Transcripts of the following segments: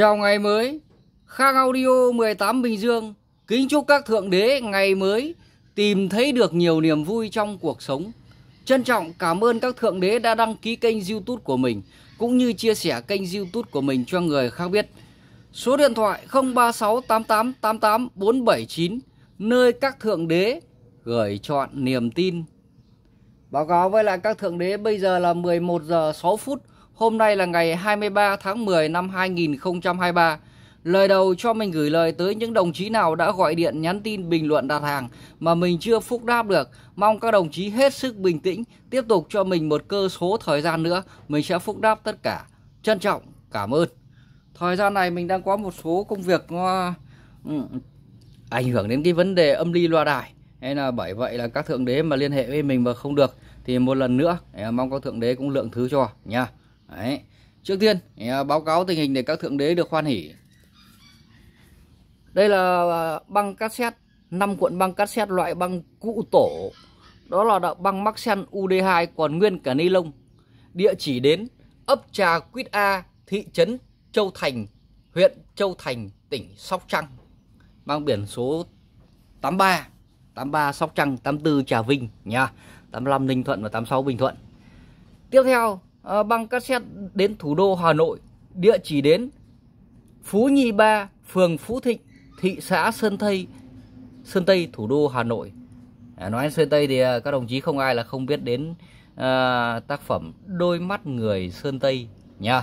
Chào ngày mới, Khang Audio 18 Bình Dương kính chúc các thượng đế ngày mới tìm thấy được nhiều niềm vui trong cuộc sống. Trân trọng cảm ơn các thượng đế đã đăng ký kênh youtube của mình cũng như chia sẻ kênh youtube của mình cho người khác biết. Số điện thoại 0368888479 nơi các thượng đế gửi chọn niềm tin. Báo cáo với lại các thượng đế bây giờ là 11 giờ 6 phút Hôm nay là ngày 23 tháng 10 năm 2023. Lời đầu cho mình gửi lời tới những đồng chí nào đã gọi điện nhắn tin bình luận đặt hàng mà mình chưa phúc đáp được. Mong các đồng chí hết sức bình tĩnh, tiếp tục cho mình một cơ số thời gian nữa. Mình sẽ phúc đáp tất cả. Trân trọng, cảm ơn. Thời gian này mình đang có một số công việc nó ờ, ừ, ảnh hưởng đến cái vấn đề âm ly loa đài. Nên là bởi vậy là các thượng đế mà liên hệ với mình mà không được thì một lần nữa ờ, mong các thượng đế cũng lượng thứ cho nha. Đấy. Trước tiên à, báo cáo tình hình để các thượng đế được hoan hỉ. Đây là à, băng cassette, 5 cuộn băng cassette loại băng cụ tổ. Đó là đạo băng Maxen UD2 còn nguyên cả ni lông. Địa chỉ đến ấp Trà Quýt A, thị trấn Châu Thành, huyện Châu Thành, tỉnh Sóc Trăng. Mang biển số 83, 83 Sóc Trăng, 84 Trà Vinh nha, 85 Ninh Thuận và 86 Bình Thuận. Tiếp theo à, ờ, băng cassette đến thủ đô Hà Nội, địa chỉ đến Phú Nhi Ba, phường Phú Thịnh, thị xã Sơn Tây, Sơn Tây thủ đô Hà Nội. À, nói Sơn Tây thì à, các đồng chí không ai là không biết đến à, tác phẩm Đôi mắt người Sơn Tây nha.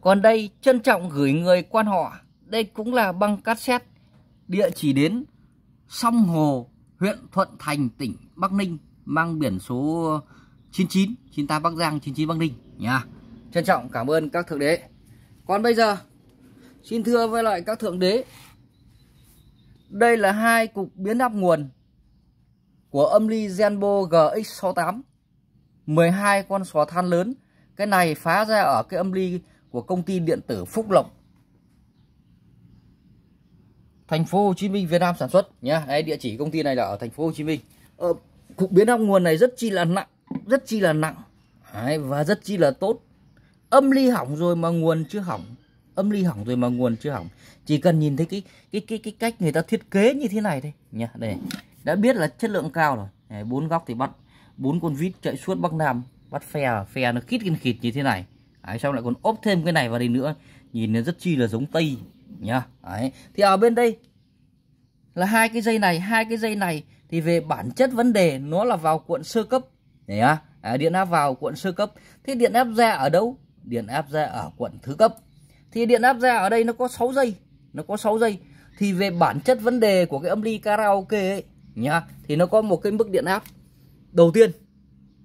Còn đây trân trọng gửi người quan họ, đây cũng là băng cassette địa chỉ đến Song Hồ, huyện Thuận Thành, tỉnh Bắc Ninh mang biển số 99 98 Bắc Giang 99 Bắc Ninh nha. Trân trọng cảm ơn các thượng đế. Còn bây giờ xin thưa với lại các thượng đế. Đây là hai cục biến áp nguồn của âm ly Zenbo GX68. 12 con sò than lớn. Cái này phá ra ở cái âm ly của công ty điện tử Phúc Lộc. Thành phố Hồ Chí Minh Việt Nam sản xuất nhá. địa chỉ công ty này là ở thành phố Hồ Chí Minh. Ờ, cục biến áp nguồn này rất chi là nặng rất chi là nặng Đấy, và rất chi là tốt âm ly hỏng rồi mà nguồn chưa hỏng âm ly hỏng rồi mà nguồn chưa hỏng chỉ cần nhìn thấy cái cái cái cái cách người ta thiết kế như thế này thôi, nhá đây đã biết là chất lượng cao rồi bốn góc thì bắt bốn con vít chạy suốt bắc nam bắt phe phe nó khít kinh khịt như thế này đấy, xong lại còn ốp thêm cái này vào đây nữa nhìn nó rất chi là giống tây nhá đấy thì ở bên đây là hai cái dây này hai cái dây này thì về bản chất vấn đề nó là vào cuộn sơ cấp Đấy á, à, điện áp vào quận sơ cấp. Thế điện áp ra ở đâu? Điện áp ra ở quận thứ cấp. Thì điện áp ra ở đây nó có 6 dây nó có 6 dây Thì về bản chất vấn đề của cái âm ly karaoke ấy nhá, thì nó có một cái mức điện áp. Đầu tiên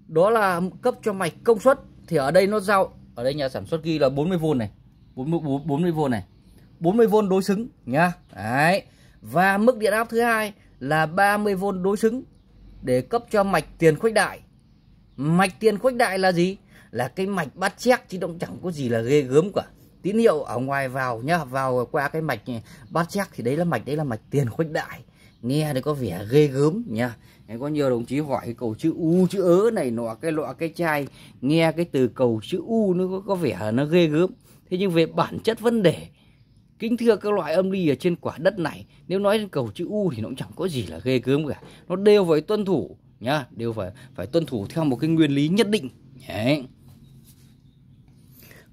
đó là cấp cho mạch công suất thì ở đây nó giao ở đây nhà sản xuất ghi là 40V này, 40 40V này. 40V đối xứng nhá. Đấy. Và mức điện áp thứ hai là 30V đối xứng để cấp cho mạch tiền khuếch đại mạch tiền khuếch đại là gì là cái mạch bát chét chứ động chẳng có gì là ghê gớm cả tín hiệu ở ngoài vào nhá vào qua cái mạch bát chét thì đấy là mạch đấy là mạch tiền khuếch đại nghe thì có vẻ ghê gớm nhá có nhiều đồng chí hỏi cái cầu chữ u chữ ớ này nọ cái loại cái chai nghe cái từ cầu chữ u nó có, có vẻ nó ghê gớm thế nhưng về bản chất vấn đề kính thưa các loại âm ly ở trên quả đất này nếu nói đến cầu chữ u thì nó cũng chẳng có gì là ghê gớm cả nó đều phải tuân thủ nhá đều phải phải tuân thủ theo một cái nguyên lý nhất định Đấy.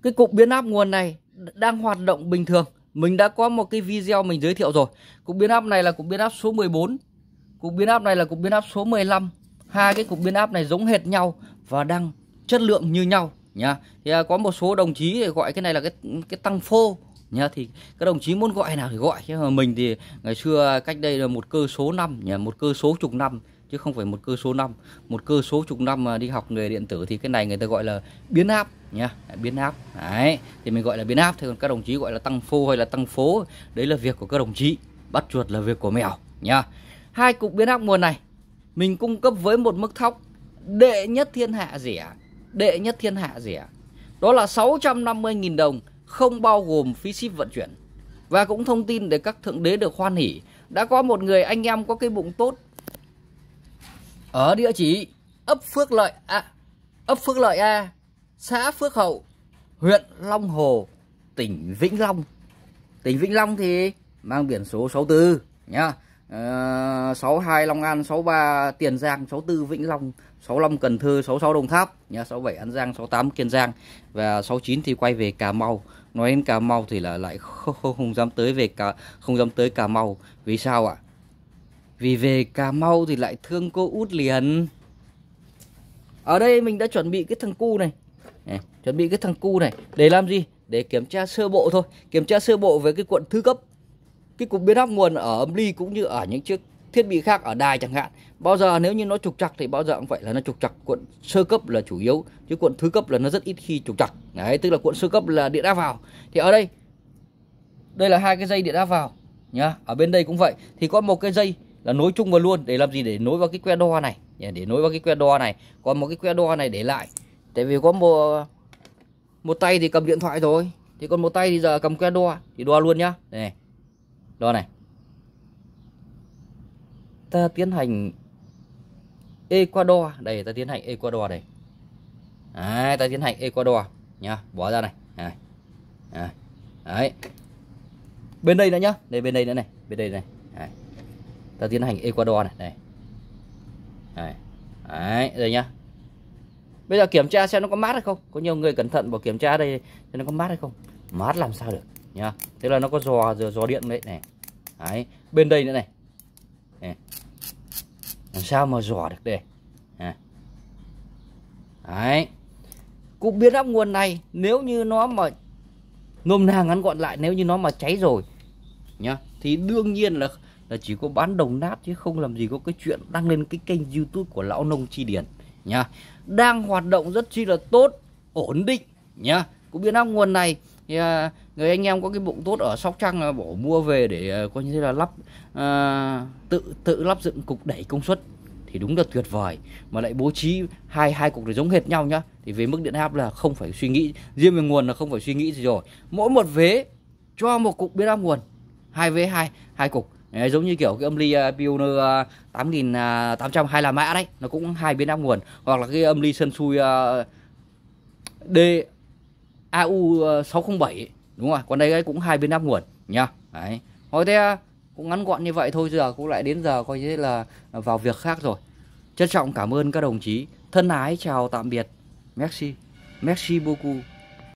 cái cục biến áp nguồn này đang hoạt động bình thường mình đã có một cái video mình giới thiệu rồi cục biến áp này là cục biến áp số 14 cục biến áp này là cục biến áp số 15 hai cái cục biến áp này giống hệt nhau và đang chất lượng như nhau nhá thì à, có một số đồng chí gọi cái này là cái cái tăng phô nhá thì các đồng chí muốn gọi nào thì gọi chứ mà mình thì ngày xưa cách đây là một cơ số năm nhỉ một cơ số chục năm chứ không phải một cơ số năm một cơ số chục năm mà đi học nghề điện tử thì cái này người ta gọi là biến áp nhá biến áp đấy thì mình gọi là biến áp thế còn các đồng chí gọi là tăng phô hay là tăng phố đấy là việc của các đồng chí bắt chuột là việc của mèo nhá hai cục biến áp nguồn này mình cung cấp với một mức thóc đệ nhất thiên hạ rẻ đệ nhất thiên hạ rẻ đó là 650.000 đồng không bao gồm phí ship vận chuyển và cũng thông tin để các thượng đế được hoan hỉ đã có một người anh em có cái bụng tốt ở ờ, địa chỉ ấp Phước Lợi A, ấp Phước Lợi A, xã Phước Hậu, huyện Long Hồ, tỉnh Vĩnh Long. Tỉnh Vĩnh Long thì mang biển số 64 nhá. Ờ, uh, 62 Long An, 63 Tiền Giang, 64 Vĩnh Long, 65 Cần Thơ, 66 Đồng Tháp, nhá, 67 An Giang, 68 Kiên Giang và 69 thì quay về Cà Mau. Nói đến Cà Mau thì là lại không, không, dám tới về cà không dám tới Cà Mau. Vì sao ạ? À? Vì về Cà Mau thì lại thương cô út liền Ở đây mình đã chuẩn bị cái thằng cu này, này Chuẩn bị cái thằng cu này Để làm gì? Để kiểm tra sơ bộ thôi Kiểm tra sơ bộ với cái cuộn thứ cấp Cái cục biến áp nguồn ở âm ly cũng như ở những chiếc thiết bị khác ở đài chẳng hạn bao giờ nếu như nó trục trặc thì bao giờ cũng vậy là nó trục trặc cuộn sơ cấp là chủ yếu chứ cuộn thứ cấp là nó rất ít khi trục trặc đấy tức là cuộn sơ cấp là điện áp vào thì ở đây đây là hai cái dây điện áp vào nhá ở bên đây cũng vậy thì có một cái dây là nối chung vào luôn để làm gì để nối vào cái que đo này để nối vào cái que đo này còn một cái que đo này để lại tại vì có một một tay thì cầm điện thoại thôi thì còn một tay thì giờ cầm que đo thì đo luôn nhá này đo này ta tiến hành Ecuador đây ta tiến hành Ecuador đây đấy, ta tiến hành Ecuador nhá bỏ ra này đấy. đấy bên đây nữa nhá đây bên đây nữa này bên đây này ta tiến hành Ecuador này đây này. đấy đây nhá bây giờ kiểm tra xem nó có mát hay không có nhiều người cẩn thận vào kiểm tra đây xem nó có mát hay không mát làm sao được nhá thế là nó có giò giò điện đấy này đấy bên đây nữa này, này. làm sao mà giò được đây này. đấy cũng biến áp nguồn này nếu như nó mà nôm na ngắn gọn lại nếu như nó mà cháy rồi nhá thì đương nhiên là là chỉ có bán đồng nát chứ không làm gì có cái chuyện đăng lên cái kênh youtube của lão nông chi điển nhá đang hoạt động rất chi là tốt ổn định nhá cũng biết áp nguồn này thì à, người anh em có cái bụng tốt ở sóc trăng là bỏ mua về để à, coi như thế là lắp à, tự tự lắp dựng cục đẩy công suất thì đúng là tuyệt vời mà lại bố trí hai hai cục để giống hệt nhau nhá thì về mức điện áp là không phải suy nghĩ riêng về nguồn là không phải suy nghĩ gì rồi mỗi một vế cho một cục biến áp nguồn hai vế hai hai cục Đấy, giống như kiểu cái âm ly uh, Pioneer uh, là mã đấy nó cũng hai biến áp nguồn hoặc là cái âm ly sân xui uh, D AU 607 ấy. đúng rồi còn đây ấy cũng hai biến áp nguồn nha đấy thôi thế cũng ngắn gọn như vậy thôi giờ cũng lại đến giờ coi như là vào việc khác rồi trân trọng cảm ơn các đồng chí thân ái chào tạm biệt merci merci beaucoup